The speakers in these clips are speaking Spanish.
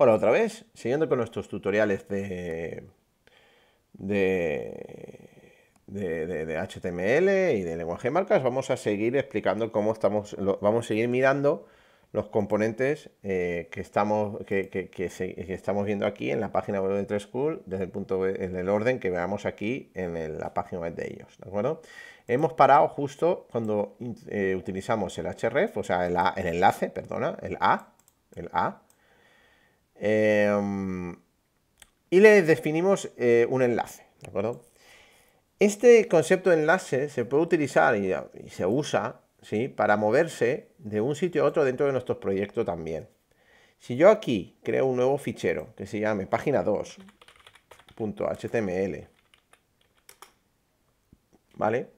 Hola otra vez, siguiendo con nuestros tutoriales de, de, HTML y de lenguaje de marcas, vamos a seguir explicando cómo estamos, vamos a seguir mirando los componentes eh, que, estamos, que, estamos viendo aquí en la página web de 3School, desde el punto en orden que veamos aquí en la página web de ellos, ¿de Hemos parado justo cuando eh, utilizamos el href, o sea, el, el enlace, perdona, el A, el A, Em, y le definimos eh, un enlace, ¿de acuerdo? Este concepto de enlace se puede utilizar y, se usa ¿sí? para moverse de un sitio a otro dentro de nuestros proyectos también. Si yo aquí creo un nuevo fichero que se llame página 2.html, ¿vale?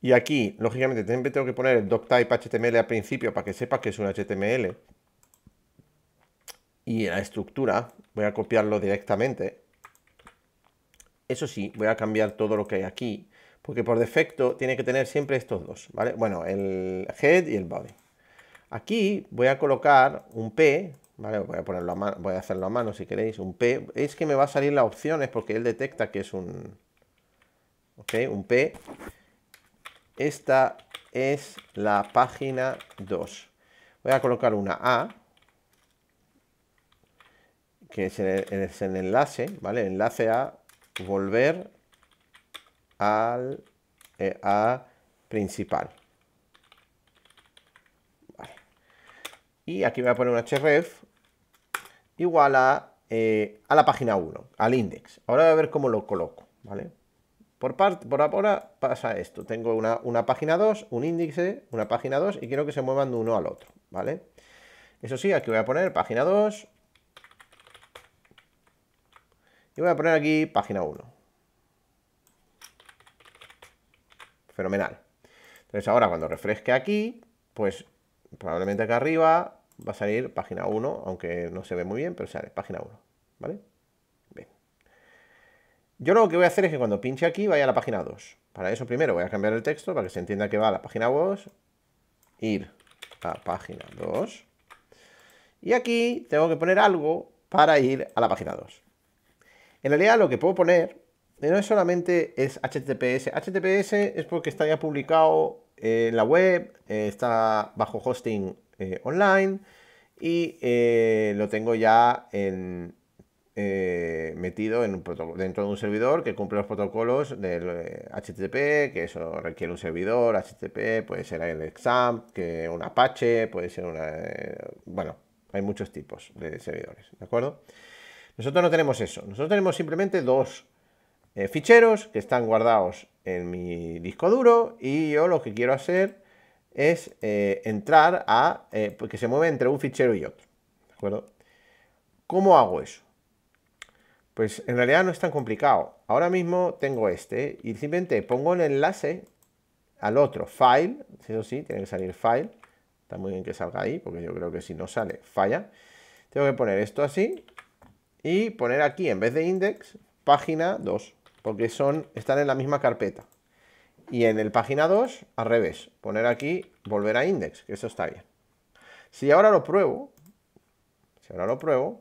Y aquí, lógicamente, siempre tengo que poner el doctype HTML al principio para que sepa que es un HTML y la estructura voy a copiarlo directamente. Eso sí, voy a cambiar todo lo que hay aquí, porque por defecto tiene que tener siempre estos dos, ¿vale? Bueno, el head y el body. Aquí voy a colocar un P, Voy a, ponerlo voy a hacerlo a mano si queréis, un P. Es que me va a salir las opciones porque él detecta que es un... Ok, un P. Esta es la página 2. Voy a colocar una A, que es el, enlace, ¿vale? enlace a volver al eh, principal. Y aquí voy a poner un href igual a, eh, la página 1, al índice. Ahora voy a ver cómo lo coloco, ¿vale? Por, parte, por ahora pasa esto. Tengo una, una página 2, un índice, una página 2 y quiero que se muevan de uno al otro, ¿vale? Eso sí, aquí voy a poner página 2, y voy a poner aquí página 1. Fenomenal. Entonces ahora cuando refresque aquí, pues probablemente acá arriba va a salir página 1, aunque no se ve muy bien, pero sale página 1, ¿vale? Bien. Yo lo que voy a hacer es que cuando pinche aquí vaya a la página 2. Para eso primero voy a cambiar el texto para que se entienda que va a la página 2, ir a página 2. Y aquí tengo que poner algo para ir a la página 2. En realidad lo que puedo poner eh, no es solamente es HTTPS. HTTPS es porque está ya publicado en la web, eh, está bajo hosting eh, online y lo tengo ya metido dentro de un servidor que cumple los protocolos del HTTP, que eso requiere un servidor, HTTP, puede ser el exam, que un Apache, puede ser una... bueno, hay muchos tipos de servidores, ¿de acuerdo? Nosotros no tenemos eso. Nosotros tenemos simplemente dos eh, ficheros que están guardados en mi disco duro y yo lo que quiero hacer es eh, entrar a... Eh, pues, que se mueve entre un fichero y otro. ¿De acuerdo? ¿Cómo hago eso? Pues en realidad no es tan complicado. Ahora mismo tengo este y simplemente pongo el enlace al otro file. Eso sí, tiene que salir file. Está muy bien que salga ahí porque yo creo que si no sale falla. Tengo que poner esto así y poner aquí, en vez de index, página 2, porque son, están en la misma carpeta. Y en el página 2, al revés, poner aquí, volver a index, que eso está bien. Si ahora lo pruebo, si ahora lo pruebo,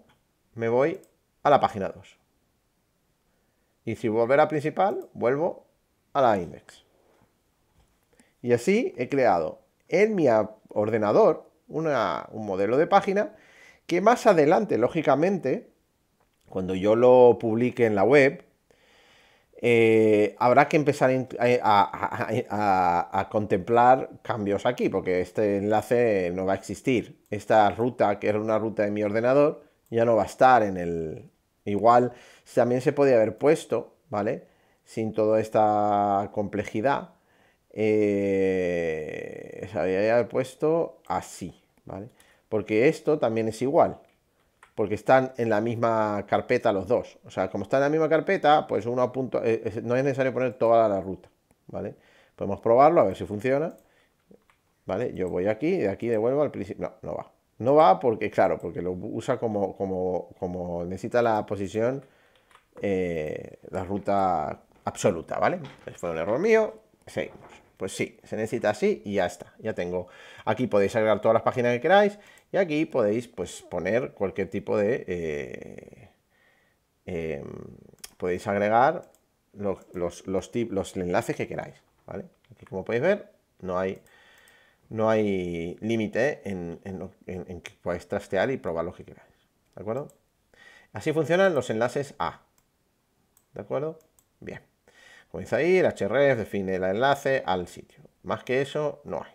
me voy a la página 2. Y si volver a principal, vuelvo a la index. Y así he creado en mi ordenador un modelo de página que más adelante, lógicamente, cuando yo lo publique en la web, eh, habrá que empezar a, contemplar cambios aquí, porque este enlace no va a existir. Esta ruta, que era una ruta de mi ordenador, ya no va a estar en el... Igual también se podía haber puesto, ¿vale? Sin toda esta complejidad. Eh, se había puesto así, ¿vale? Porque esto también es igual porque están en la misma carpeta los dos. O sea, como están en la misma carpeta, pues uno apunta, eh, no es necesario poner toda la ruta, ¿vale? Podemos probarlo, a ver si funciona, ¿vale? Yo voy aquí y de aquí devuelvo al principio, no, no va. No va porque, claro, porque lo usa como, como, necesita la posición, eh, la ruta absoluta, ¿vale? Fue un error mío, seguimos. Pues sí, se necesita así y ya está, ya tengo. Aquí podéis agregar todas las páginas que queráis y aquí podéis pues, poner cualquier tipo de... Eh, em, podéis agregar los, los, enlaces que queráis, ¿vale? como podéis ver no hay, no hay límite en, en que podáis trastear y probar lo que queráis, ¿de acuerdo? Así funcionan los enlaces A, ¿de acuerdo? Bien. Comienza ahí, ir, href, define el enlace al sitio. Más que eso no hay.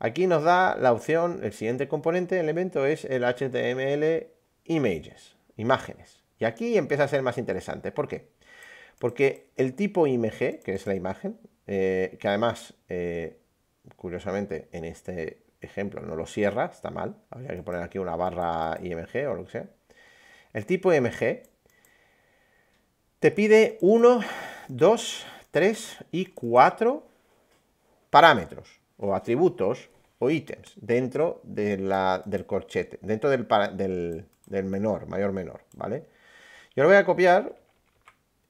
Aquí nos da la opción, el siguiente componente, elemento es el HTML images, imágenes. Y aquí empieza a ser más interesante. ¿Por qué? Porque el tipo IMG, que es la imagen, eh, que además, eh, curiosamente, en este ejemplo no lo cierra, está mal, habría que poner aquí una barra IMG o lo que sea. El tipo IMG te pide uno 2, 3 y 4 parámetros o atributos o ítems dentro de la, del corchete, dentro del, menor, mayor-menor, ¿vale? Yo lo voy a copiar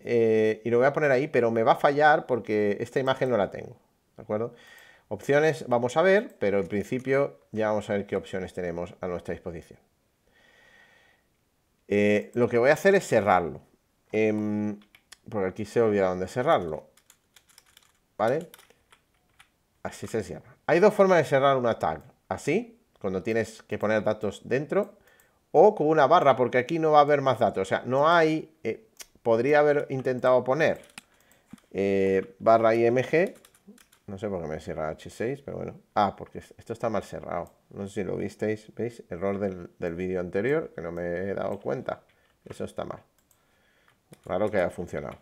eh, y lo voy a poner ahí, pero me va a fallar porque esta imagen no la tengo, ¿de acuerdo? Opciones vamos a ver, pero en principio ya vamos a ver qué opciones tenemos a nuestra disposición. Eh, lo que voy a hacer es cerrarlo. Em, porque aquí se olvidaron de cerrarlo. ¿Vale? Así se cierra. Hay dos formas de cerrar una tag. Así, cuando tienes que poner datos dentro. O con una barra, porque aquí no va a haber más datos. O sea, no hay... Eh, podría haber intentado poner eh, barra img. No sé por qué me cierra H6, pero bueno. Ah, porque esto está mal cerrado. No sé si lo visteis, ¿veis? Error del vídeo anterior, que no me he dado cuenta. Eso está mal. Claro que ha funcionado.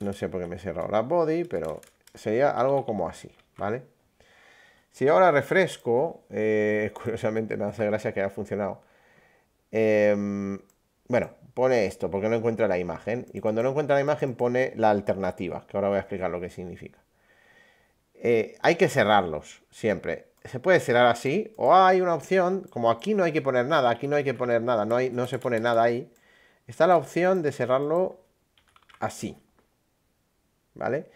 No sé por qué me he cerrado la body, pero sería algo como así, ¿vale? Si ahora refresco, eh, curiosamente me hace gracia que haya funcionado. Em, bueno, pone esto, porque no encuentra la imagen. Y cuando no encuentra la imagen pone la alternativa, que ahora voy a explicar lo que significa. Eh, hay que cerrarlos, siempre. Se puede cerrar así, o hay una opción, como aquí no hay que poner nada, aquí no hay que poner nada, no, hay, no se pone nada ahí. Está la opción de cerrarlo así. ¿Vale?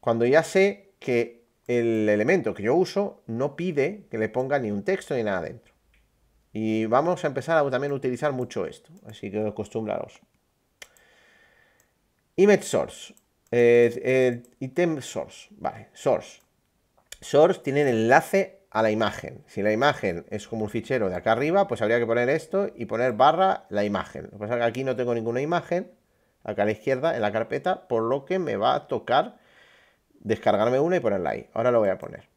Cuando ya sé que el elemento que yo uso no pide que le ponga ni un texto ni nada dentro. Y vamos a empezar a también utilizar mucho esto. Así que acostumbraros. Image source. Eh, eh, item source. Vale, source. Source tiene el enlace a la imagen. Si la imagen es como un fichero de acá arriba, pues habría que poner esto y poner barra la imagen. Lo que pasa es que aquí no tengo ninguna imagen, acá a la izquierda, en la carpeta, por lo que me va a tocar descargarme una y ponerla ahí. Ahora lo voy a poner.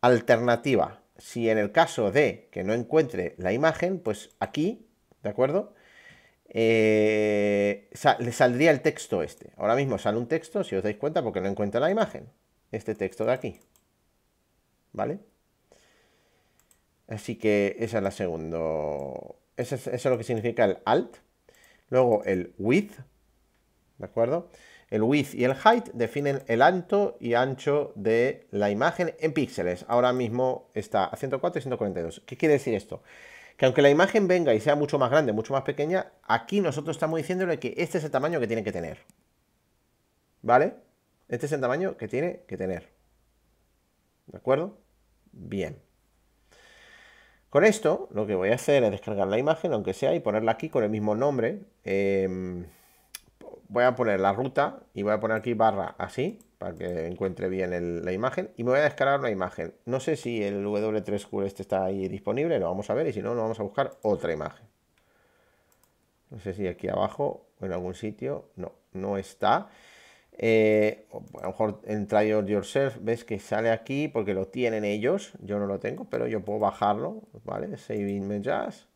Alternativa. Si en el caso de que no encuentre la imagen, pues aquí, ¿de acuerdo? Eh, le saldría el texto este. Ahora mismo sale un texto, si os dais cuenta, porque no encuentra la imagen. Este texto de aquí. ¿Vale? Así que esa es la segunda. Eso es, lo que significa el alt. Luego el width, ¿de acuerdo? El width y el height definen el alto y ancho de la imagen en píxeles. Ahora mismo está a 104 y 142. ¿Qué quiere decir esto? Que aunque la imagen venga y sea mucho más grande, mucho más pequeña, aquí nosotros estamos diciéndole que este es el tamaño que tiene que tener. ¿Vale? Este es el tamaño que tiene que tener. ¿De acuerdo? Bien. Con esto lo que voy a hacer es descargar la imagen, aunque sea, y ponerla aquí con el mismo nombre. Em, voy a poner la ruta y voy a poner aquí barra así, para que encuentre bien la imagen. Y me voy a descargar una imagen. No sé si el W3Q este está ahí disponible, lo vamos a ver, y si no, nos vamos a buscar otra imagen. No sé si aquí abajo o en algún sitio. No, no está. Eh, a lo mejor en Try Yourself ves que sale aquí porque lo tienen ellos, yo no lo tengo, pero yo puedo bajarlo, ¿vale? Save Image As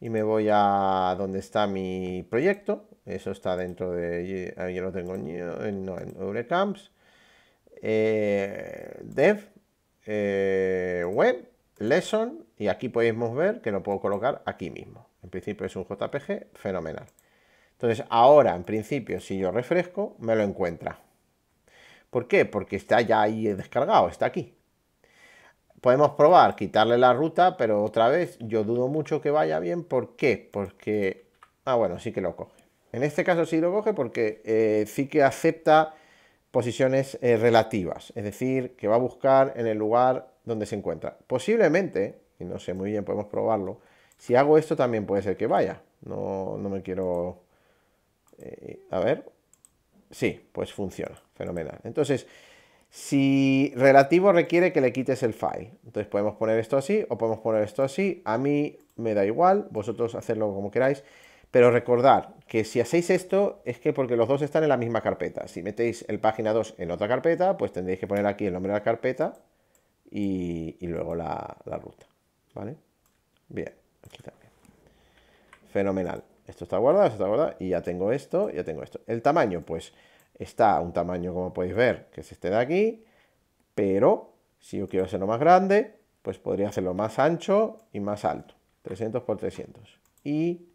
y me voy a donde está mi proyecto, eso está dentro de, yo lo tengo en, no, eh, Dev, eh, Web, Lesson y aquí podemos ver que lo puedo colocar aquí mismo. En principio es un JPG fenomenal. Entonces ahora, en principio, si yo refresco, me lo encuentra. ¿Por qué? Porque está ya ahí descargado, está aquí. Podemos probar quitarle la ruta, pero otra vez yo dudo mucho que vaya bien. ¿Por qué? Porque... Ah, bueno, sí que lo coge. En este caso sí lo coge porque eh, sí que acepta posiciones eh, relativas. Es decir, que va a buscar en el lugar donde se encuentra. Posiblemente, y no sé muy bien, podemos probarlo, si hago esto también puede ser que vaya. No, no me quiero eh, a ver. Sí, pues funciona. Fenomenal. Entonces, si relativo requiere que le quites el file. Entonces podemos poner esto así o podemos poner esto así. A mí me da igual, vosotros hacedlo como queráis. Pero recordad que si hacéis esto es que porque los dos están en la misma carpeta. Si metéis el página 2 en otra carpeta, pues tendréis que poner aquí el nombre de la carpeta y, luego la, la ruta. ¿Vale? Bien, aquí también. Fenomenal esto está guardado, esto está guardado, y ya tengo esto, ya tengo esto. El tamaño, pues está un tamaño, como podéis ver, que es este de aquí, pero si yo quiero hacerlo más grande, pues podría hacerlo más ancho y más alto, 300 por 300. Y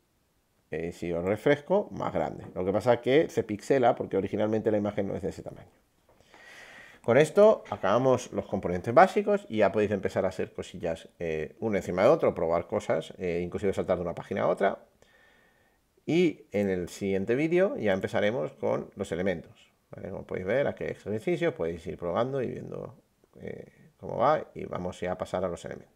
eh, si os refresco, más grande. Lo que pasa es que se pixela porque originalmente la imagen no es de ese tamaño. Con esto acabamos los componentes básicos y ya podéis empezar a hacer cosillas eh, uno encima de otro, probar cosas, eh, inclusive saltar de una página a otra, y en el siguiente vídeo ya empezaremos con los elementos. Como podéis ver, aquí hay ejercicios, podéis ir probando y viendo eh, cómo va y vamos ya a pasar a los elementos.